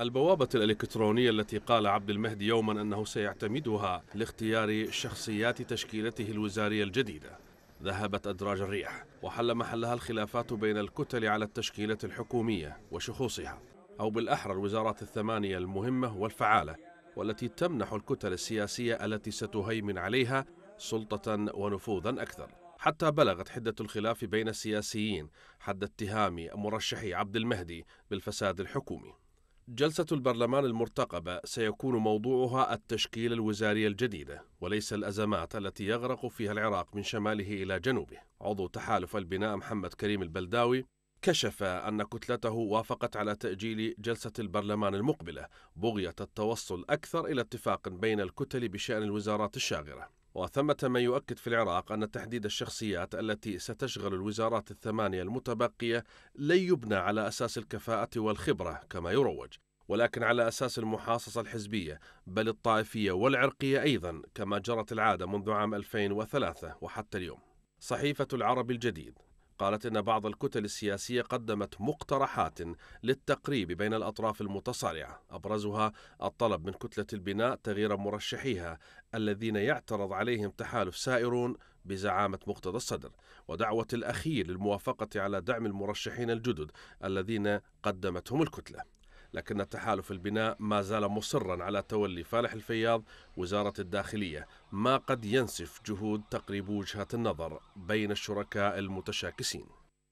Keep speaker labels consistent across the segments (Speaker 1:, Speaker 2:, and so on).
Speaker 1: البوابة الإلكترونية التي قال عبد المهدي يوما أنه سيعتمدها لاختيار شخصيات تشكيلته الوزارية الجديدة ذهبت أدراج الريح وحل محلها الخلافات بين الكتل على التشكيلة الحكومية وشخوصها أو بالأحرى الوزارات الثمانية المهمة والفعالة والتي تمنح الكتل السياسية التي ستهيمن عليها سلطة ونفوذا أكثر حتى بلغت حدة الخلاف بين السياسيين حد اتهام مرشحي عبد المهدي بالفساد الحكومي جلسة البرلمان المرتقبة سيكون موضوعها التشكيل الوزاري الجديدة وليس الأزمات التي يغرق فيها العراق من شماله إلى جنوبه عضو تحالف البناء محمد كريم البلداوي كشف أن كتلته وافقت على تأجيل جلسة البرلمان المقبلة بغية التوصل أكثر إلى اتفاق بين الكتل بشأن الوزارات الشاغرة وثمة ما يؤكد في العراق أن تحديد الشخصيات التي ستشغل الوزارات الثمانية المتبقية لن يبنى على أساس الكفاءة والخبرة كما يروج ولكن على أساس المحاصصة الحزبية بل الطائفية والعرقية أيضا كما جرت العادة منذ عام 2003 وحتى اليوم صحيفة العرب الجديد قالت إن بعض الكتل السياسية قدمت مقترحات للتقريب بين الأطراف المتصارعة أبرزها الطلب من كتلة البناء تغيير مرشحيها الذين يعترض عليهم تحالف سائرون بزعامة مقتدى الصدر ودعوة الأخير للموافقة على دعم المرشحين الجدد الذين قدمتهم الكتلة لكن التحالف البناء ما زال مصرا على تولي فالح الفياض وزارة الداخلية ما قد ينسف جهود تقريب وجهة النظر بين الشركاء المتشاكسين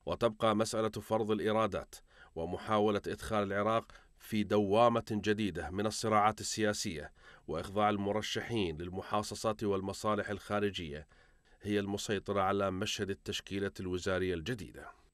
Speaker 1: وتبقى مسألة فرض الإيرادات ومحاولة إدخال العراق في دوامة جديدة من الصراعات السياسية وإخضاع المرشحين للمحاصصات والمصالح الخارجية هي المسيطرة على مشهد التشكيلة الوزارية الجديدة